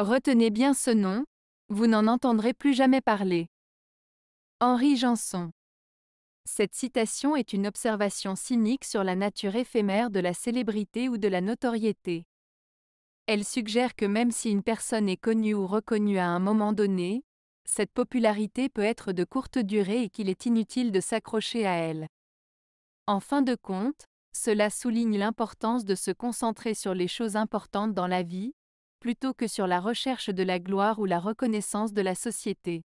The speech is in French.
Retenez bien ce nom, vous n'en entendrez plus jamais parler. Henri Janson. Cette citation est une observation cynique sur la nature éphémère de la célébrité ou de la notoriété. Elle suggère que même si une personne est connue ou reconnue à un moment donné, cette popularité peut être de courte durée et qu'il est inutile de s'accrocher à elle. En fin de compte, cela souligne l'importance de se concentrer sur les choses importantes dans la vie, plutôt que sur la recherche de la gloire ou la reconnaissance de la société.